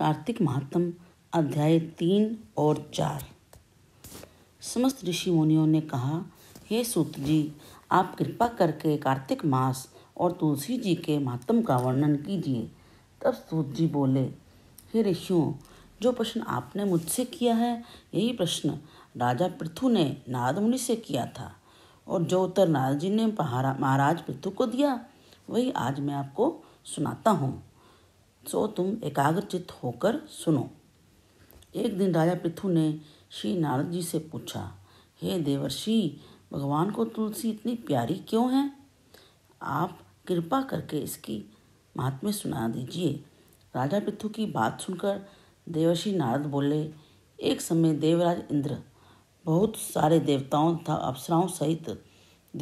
कार्तिक महात्म अध्याय तीन और चार समस्त ऋषि मुनियों ने कहा हे सूत जी आप कृपा करके कार्तिक मास और तुलसी जी के महात्म का वर्णन कीजिए तब सूत जी बोले हे ऋषियों जो प्रश्न आपने मुझसे किया है यही प्रश्न राजा पृथु ने नारद मुनि से किया था और जो उत्तर नारद जी ने महाराज पृथु को दिया वही आज मैं आपको सुनाता हूँ सो तुम एकाग्रचित होकर सुनो एक दिन राजा पृथु ने श्री नारद जी से पूछा हे देवर्षि भगवान को तुलसी इतनी प्यारी क्यों है आप कृपा करके इसकी महात्म्य सुना दीजिए राजा पृथु की बात सुनकर देवर्षि नारद बोले एक समय देवराज इंद्र बहुत सारे देवताओं तथा अप्सराओं सहित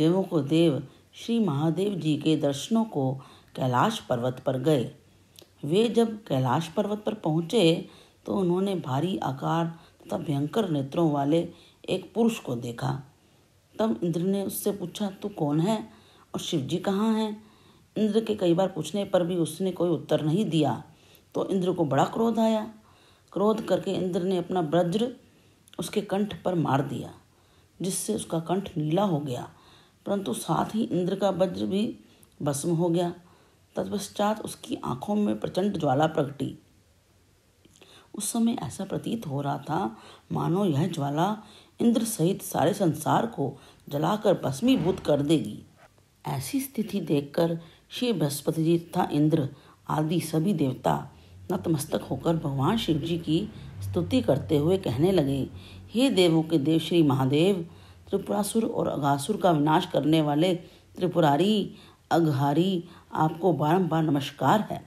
देवों को देव श्री महादेव जी के दर्शनों को कैलाश पर्वत पर गए वे जब कैलाश पर्वत पर पहुंचे तो उन्होंने भारी आकार तथा भयंकर नेत्रों वाले एक पुरुष को देखा तब इंद्र ने उससे पूछा तू कौन है और शिव जी कहाँ हैं इंद्र के कई बार पूछने पर भी उसने कोई उत्तर नहीं दिया तो इंद्र को बड़ा क्रोध आया क्रोध करके इंद्र ने अपना वज्र उसके कंठ पर मार दिया जिससे उसका कंठ नीला हो गया परंतु साथ ही इंद्र का वज्र भी भस्म हो गया तत्पश्चात उसकी आंखों में प्रचंड ज्वाला प्रकटी उस समय ऐसा प्रतीत हो रहा था मानो यह ज्वाला इंद्र सहित सारे संसार को जलाकर भस्मीभूत कर देगी ऐसी स्थिति देखकर श्री बृहस्पति जी तथा इंद्र आदि सभी देवता नतमस्तक होकर भगवान शिव जी की स्तुति करते हुए कहने लगे हे देवों के देव श्री महादेव त्रिपुरासुर और अगासुर का विनाश करने वाले त्रिपुरारी अघहारी आपको बारंबार नमस्कार है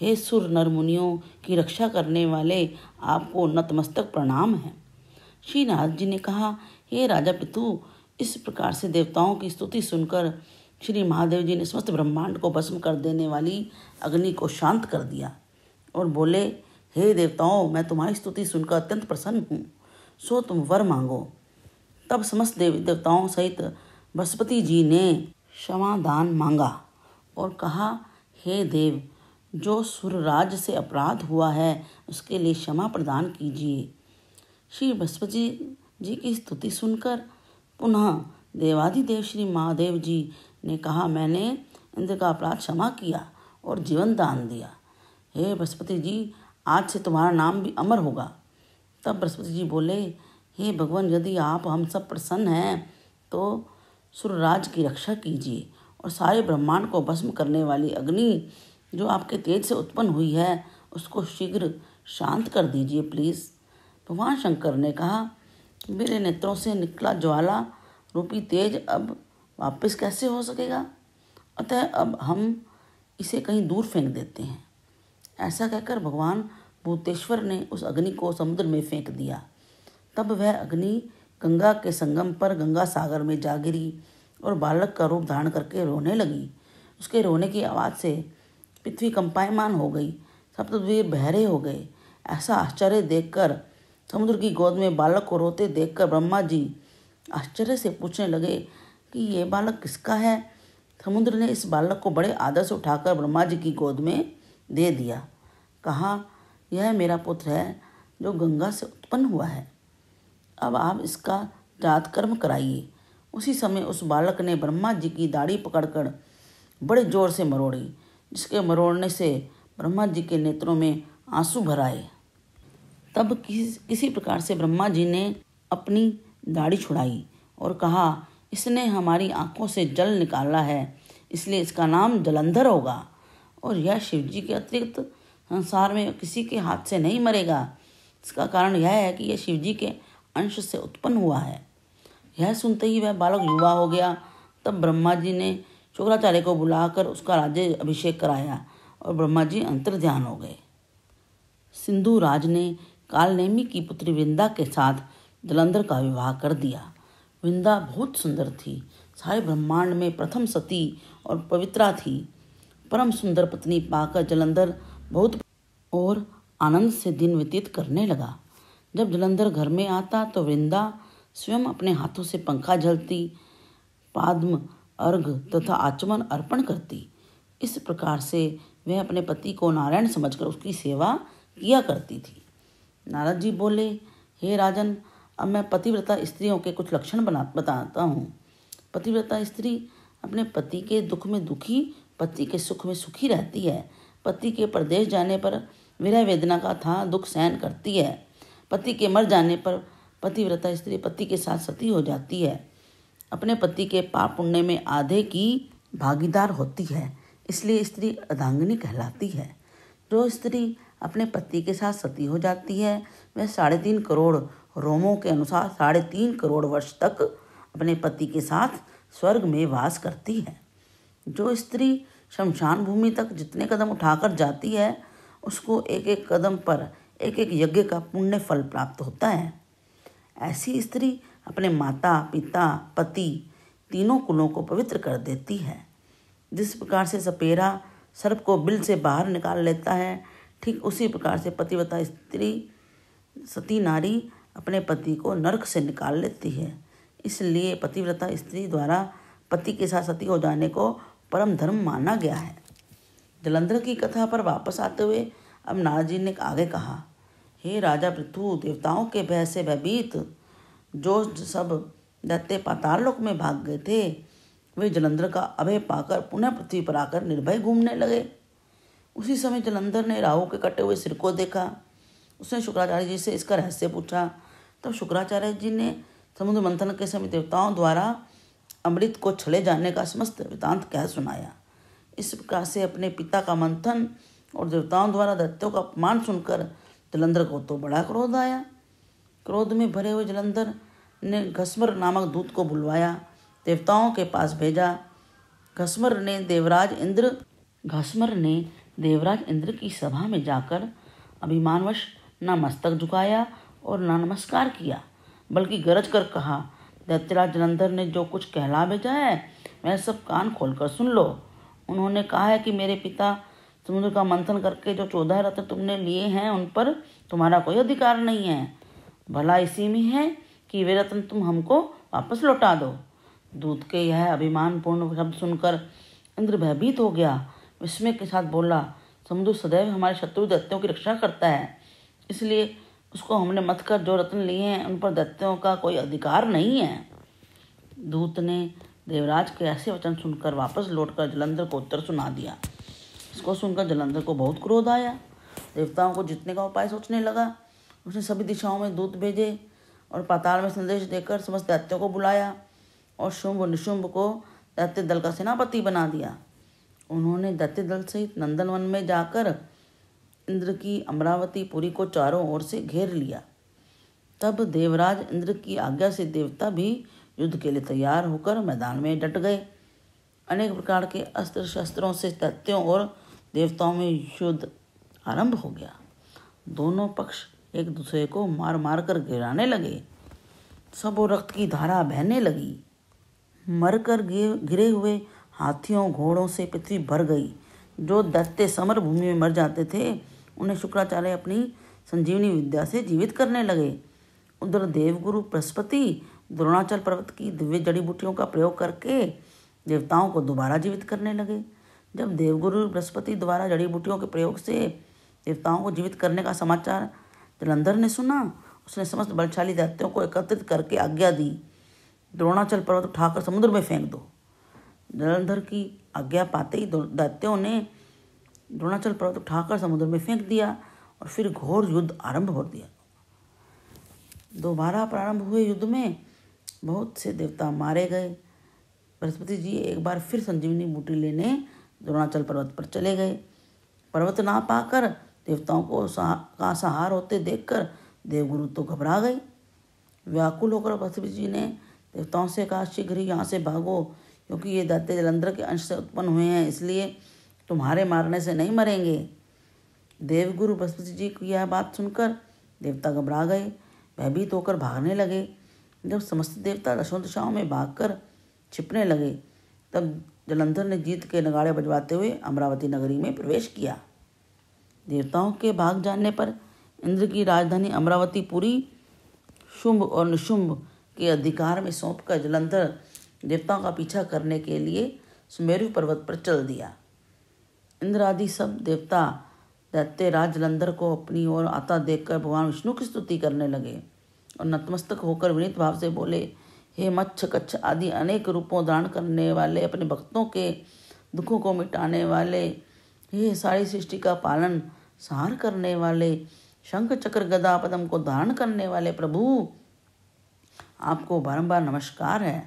हे सुर नरमुनियों की रक्षा करने वाले आपको नतमस्तक प्रणाम है श्री नाथ जी ने कहा हे राजा पितु इस प्रकार से देवताओं की स्तुति सुनकर श्री महादेव जी ने समस्त ब्रह्मांड को भस्म कर देने वाली अग्नि को शांत कर दिया और बोले हे देवताओं मैं तुम्हारी स्तुति सुनकर अत्यंत प्रसन्न हूँ सो तुम वर मांगो तब समस्त देवी देवताओं सहित बृहस्पति जी ने क्षमादान मांगा और कहा हे देव जो सुरराज से अपराध हुआ है उसके लिए क्षमा प्रदान कीजिए श्री बृहस्पति जी की स्तुति सुनकर पुनः देवाधिदेव श्री महादेव जी ने कहा मैंने इंद्र का अपराध क्षमा किया और जीवन दान दिया हे बृहस्पति जी आज से तुम्हारा नाम भी अमर होगा तब बृहस्पति जी बोले हे भगवान यदि आप हम सब प्रसन्न हैं तो सुरराज की रक्षा कीजिए और सारे ब्रह्मांड को भस्म करने वाली अग्नि जो आपके तेज से उत्पन्न हुई है उसको शीघ्र शांत कर दीजिए प्लीज़ भगवान शंकर ने कहा मेरे नेत्रों से निकला ज्वाला रूपी तेज अब वापस कैसे हो सकेगा अतः अब हम इसे कहीं दूर फेंक देते हैं ऐसा कहकर भगवान भूतेश्वर ने उस अग्नि को समुद्र में फेंक दिया तब वह अग्नि गंगा के संगम पर गंगा सागर में जा गिरी और बालक का रूप धारण करके रोने लगी उसके रोने की आवाज़ से पृथ्वी कंपायमान हो गई सप्तद्वीप बहरे हो गए ऐसा आश्चर्य देखकर समुद्र की गोद में बालक को रोते देखकर ब्रह्मा जी आश्चर्य से पूछने लगे कि ये बालक किसका है समुद्र ने इस बालक को बड़े आदर से उठाकर ब्रह्मा जी की गोद में दे दिया कहा यह मेरा पुत्र है जो गंगा से उत्पन्न हुआ है अब आप इसका जात कर्म कराइए उसी समय उस बालक ने ब्रह्मा जी की दाढ़ी पकड़कर बड़े जोर से मरोड़ी जिसके मरोड़ने से ब्रह्मा जी के नेत्रों में आंसू भराए तब किस किसी प्रकार से ब्रह्मा जी ने अपनी दाढ़ी छुड़ाई और कहा इसने हमारी आंखों से जल निकाला है इसलिए इसका नाम जलंधर होगा और यह शिव जी के अतिरिक्त संसार में किसी के हाथ से नहीं मरेगा इसका कारण यह है कि यह शिव जी के अंश से उत्पन्न हुआ है यह सुनते ही वह बालक युवा हो गया तब ब्रह्मा जी ने शुक्राचार्य को बुलाकर उसका राज्य अभिषेक कराया और ब्रह्मा जी अंतर ध्यान हो गए सिंधु राज ने कालनेमी की पुत्री वृंदा के साथ जलंधर का विवाह कर दिया वृंदा बहुत सुंदर थी सारे ब्रह्मांड में प्रथम सती और पवित्रा थी परम सुंदर पत्नी पाकर जलंधर बहुत और आनंद से दिन व्यतीत करने लगा जब जलंधर घर में आता तो वृंदा स्वयं अपने हाथों से पंखा झलती पाद्म अर्घ तथा आचमन अर्पण करती इस प्रकार से वह अपने पति को नारायण समझकर उसकी सेवा किया करती थी नारद जी बोले हे राजन अब मैं पतिव्रता स्त्रियों के कुछ लक्षण बना बताता हूँ पतिव्रता स्त्री अपने पति के दुख में दुखी पति के सुख में सुखी रहती है पति के प्रदेश जाने पर विरह वेदना का था दुख सहन करती है पति के मर जाने पर पतिव्रता स्त्री पति के साथ सती हो जाती है अपने पति के पाप पुण्य में आधे की भागीदार होती है इसलिए स्त्री अर्धांगिनी कहलाती है जो स्त्री अपने पति के साथ सती हो जाती है वह साढ़े तीन करोड़ रोमों के अनुसार साढ़े तीन करोड़ वर्ष तक अपने पति के साथ स्वर्ग में वास करती है जो स्त्री शमशान भूमि तक जितने कदम उठाकर जाती है उसको एक एक कदम पर एक एक यज्ञ का पुण्य फल प्राप्त होता है ऐसी स्त्री अपने माता पिता पति तीनों कुलों को पवित्र कर देती है जिस प्रकार से सपेरा सर्प को बिल से बाहर निकाल लेता है ठीक उसी प्रकार से पतिवता स्त्री सती नारी अपने पति को नरक से निकाल लेती है इसलिए पतिव्रता स्त्री द्वारा पति के साथ सती हो जाने को परम धर्म माना गया है जलंधर की कथा पर वापस आते हुए अब नाराजी ने आगे कहा हे राजा पृथु देवताओं के भय से भयभीत जो सब दत्ते पाताल लोक में भाग गए थे वे जलंधर का अभय पाकर पुनः पृथ्वी पर आकर निर्भय घूमने लगे उसी समय जलंधर ने राहु के कटे हुए सिर को देखा उसने शुक्राचार्य जी से इसका रहस्य पूछा तब शुक्राचार्य जी ने समुद्र मंथन के समय देवताओं द्वारा अमृत को छले जाने का समस्त वृतांत कह सुनाया इस प्रकार से अपने पिता का मंथन और देवताओं द्वारा दत्तों का अपमान सुनकर जलंधर को तो बड़ा क्रोध आया क्रोध में भरे हुए जलंधर ने घसमर नामक दूत को बुलवाया देवताओं के पास भेजा घसमर ने देवराज इंद्र घसमर ने देवराज इंद्र की सभा में जाकर अभिमानवश न मस्तक झुकाया और न नमस्कार किया बल्कि गरज कर कहा दैत्यराज जलंधर ने जो कुछ कहला भेजा है वह सब कान खोलकर सुन लो उन्होंने कहा है कि मेरे पिता समुद्र का मंथन करके जो चौदह रत्न तुमने लिए हैं उन पर तुम्हारा कोई अधिकार नहीं है भला इसी में है कि वे रत्न तुम हमको वापस लौटा दो दूध के यह अभिमानपूर्ण शब्द सुनकर इंद्र भयभीत हो गया विस्मय के साथ बोला समुद्र सदैव हमारे शत्रु दत्त्यों की रक्षा करता है इसलिए उसको हमने मत कर जो रत्न लिए हैं उन पर दत्त्यों का कोई अधिकार नहीं है दूत ने देवराज के ऐसे वचन सुनकर वापस लौटकर जलंधर को उत्तर सुना दिया इसको सुनकर जलंधर को बहुत क्रोध आया देवताओं को जीतने का उपाय सोचने लगा उसने सभी दिशाओं में दूत भेजे और पाताल में संदेश देकर समस्त दैत्यों को बुलाया और शुंभ निशुंभ को दैत्य दल का सेनापति बना दिया उन्होंने दैत्य दल सहित नंदनवन में जाकर इंद्र की अमरावती पुरी को चारों ओर से घेर लिया तब देवराज इंद्र की आज्ञा से देवता भी युद्ध के लिए तैयार होकर मैदान में डट गए अनेक प्रकार के अस्त्र शस्त्रों से तथ्यों और देवताओं में युद्ध आरंभ हो गया दोनों पक्ष एक दूसरे को मार मार कर गिराने लगे सब और रक्त की धारा बहने लगी मर कर गिरे हुए हाथियों घोड़ों से पृथ्वी भर गई जो दैत्य समर भूमि में मर जाते थे उन्हें शुक्राचार्य अपनी संजीवनी विद्या से जीवित करने लगे उधर देवगुरु बृहस्पति द्रोणाचल पर्वत की दिव्य जड़ी बूटियों का प्रयोग करके देवताओं को दोबारा जीवित करने लगे जब देवगुरु बृहस्पति द्वारा जड़ी बूटियों के प्रयोग से देवताओं को जीवित करने का समाचार जलंधर ने सुना उसने समस्त बलशाली दैत्यों को एकत्रित करके आज्ञा दी द्रोणाचल पर्वत उठाकर समुद्र में फेंक दो जलंधर की आज्ञा पाते ही दैत्यों ने द्रोणाचल पर्वत उठाकर समुद्र में फेंक दिया और फिर घोर युद्ध आरंभ हो दिया दोबारा प्रारंभ हुए युद्ध में बहुत से देवता मारे गए बृहस्पति जी एक बार फिर संजीवनी बूटी लेने द्रोणाचल पर्वत पर चले गए पर्वत ना पाकर देवताओं को सहा, का सहार होते देखकर देवगुरु तो घबरा गए व्याकुल होकर पृथ्वी जी ने देवताओं से कहा शीघ्र ही यहाँ से भागो क्योंकि ये दैत्य जलंधर के अंश से उत्पन्न हुए हैं इसलिए तुम्हारे मारने से नहीं मरेंगे देवगुरु बृहस्पति जी की यह बात सुनकर देवता घबरा गए भयभीत होकर भागने लगे जब समस्त देवता दशों दिशाओं में भागकर छिपने लगे तब जलंधर ने जीत के नगाड़े बजवाते हुए अमरावती नगरी में प्रवेश किया देवताओं के भाग जानने पर इंद्र की राजधानी अमरावती पूरी शुंभ और निशुंभ के अधिकार में सौंप कर जलंधर देवताओं का पीछा करने के लिए सुमेरु पर्वत पर चल दिया इंद्र आदि सब देवता दैत्य राज जलंधर को अपनी ओर आता देखकर भगवान विष्णु की स्तुति करने लगे और नतमस्तक होकर विनीत भाव से बोले हे मच्छ कच्छ आदि अनेक रूपों धारण करने वाले अपने भक्तों के दुखों को मिटाने वाले हे सारी सृष्टि का पालन सहार करने वाले शंख चक्र गदा पदम को धारण करने वाले प्रभु आपको बारंबार नमस्कार है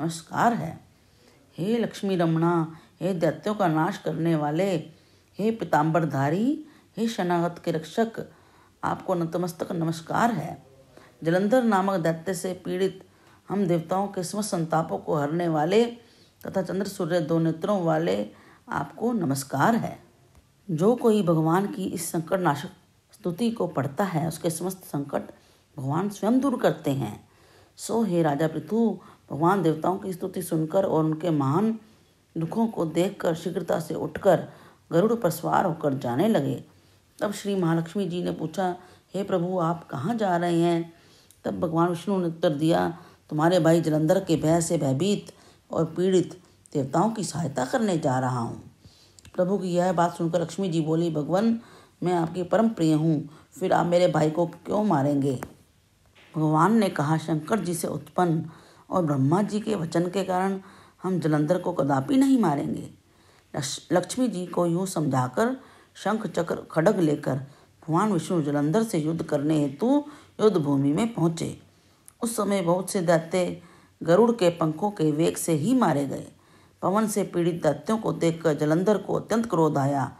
नमस्कार है हे लक्ष्मी रमणा हे दैत्यों का नाश करने वाले हे पीताम्बरधारी हे शनागत के रक्षक आपको नतमस्तक नमस्कार है जलंधर नामक दैत्य से पीड़ित हम देवताओं के समस्त संतापों को हरने वाले तथा चंद्र सूर्य दो नेत्रों वाले आपको नमस्कार है जो कोई भगवान की इस संकट नाशक स्तुति को पढ़ता है उसके समस्त संकट भगवान स्वयं दूर करते हैं सो हे राजा पृथु भगवान देवताओं की स्तुति सुनकर और उनके महान दुखों को देखकर शीघ्रता से उठकर गरुड़ पर सवार होकर जाने लगे तब श्री महालक्ष्मी जी ने पूछा हे प्रभु आप कहाँ जा रहे हैं तब भगवान विष्णु ने उत्तर दिया तुम्हारे भाई जलंधर के भय से भयभीत और पीड़ित देवताओं की सहायता करने जा रहा हूँ प्रभु की यह बात सुनकर लक्ष्मी जी बोली भगवान मैं आपकी परम प्रिय हूँ फिर आप मेरे भाई को क्यों मारेंगे भगवान ने कहा शंकर जी से उत्पन्न और ब्रह्मा जी के वचन के कारण हम जलंधर को कदापि नहीं मारेंगे लक्ष्मी जी को यूँ समझाकर शंख चक्र खड़ग लेकर भगवान विष्णु जलंधर से युद्ध करने हेतु युद्ध भूमि में पहुँचे उस समय बहुत से दैत्य गरुड़ के पंखों के वेग से ही मारे गए पवन से पीड़ित दैत्यों को देखकर जलंधर को अत्यंत क्रोध आया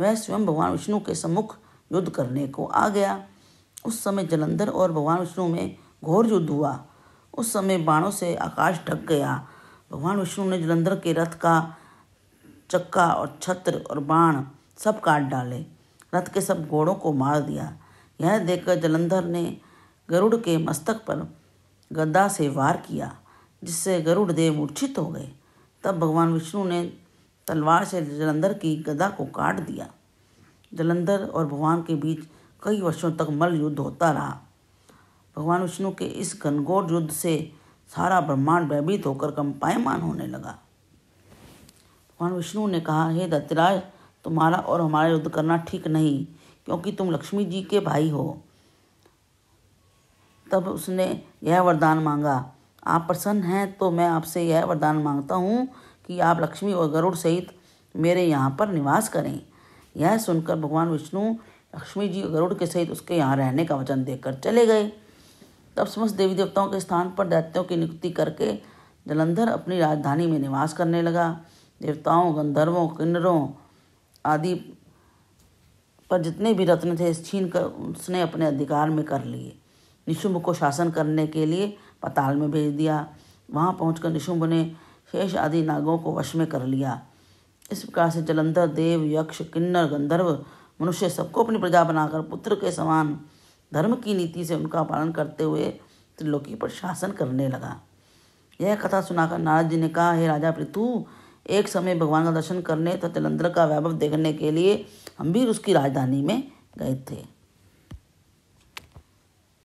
वह स्वयं भगवान विष्णु के सम्मुख युद्ध करने को आ गया उस समय जलंधर और भगवान विष्णु में घोर युद्ध हुआ उस समय बाणों से आकाश ढक गया भगवान विष्णु ने जलंधर के रथ का चक्का और छत्र और बाण सब काट डाले रथ के सब घोड़ों को मार दिया यह देखकर जलंधर ने गरुड़ के मस्तक पर गदा से वार किया जिससे गरुड़ देव मूर्छित हो गए तब भगवान विष्णु ने तलवार से जलंधर की गदा को काट दिया जलंधर और भगवान के बीच कई वर्षों तक मल युद्ध होता रहा भगवान विष्णु के इस घनघोर युद्ध से सारा ब्रह्मांड भयभीत होकर कंपायमान होने लगा भगवान विष्णु ने कहा हे दत्तराज तुम्हारा और हमारा युद्ध करना ठीक नहीं क्योंकि तुम लक्ष्मी जी के भाई हो तब उसने यह वरदान मांगा आप प्रसन्न हैं तो मैं आपसे यह वरदान मांगता हूँ कि आप लक्ष्मी और गरुड़ सहित मेरे यहाँ पर निवास करें यह सुनकर भगवान विष्णु लक्ष्मी जी और गरुड़ के सहित उसके यहाँ रहने का वचन देकर चले गए तब समस्त देवी देवताओं के स्थान पर दैत्यों की नियुक्ति करके जलंधर अपनी राजधानी में निवास करने लगा देवताओं गंधर्वों किन्नरों आदि पर जितने भी रत्न थे छीन कर उसने अपने अधिकार में कर लिए निशुंभ को शासन करने के लिए पताल में भेज दिया वहाँ पहुँचकर निशुंभ ने शेष आदि नागों को वश में कर लिया इस प्रकार से जलंधर देव यक्ष किन्नर गंधर्व मनुष्य सबको अपनी प्रजा बनाकर पुत्र के समान धर्म की नीति से उनका पालन करते हुए त्रिलोकी पर शासन करने लगा यह कथा सुनाकर नारद जी ने कहा हे राजा पृथु एक समय भगवान का दर्शन करने तथा तो जलंधर का वैभव देखने के लिए हम भी उसकी राजधानी में गए थे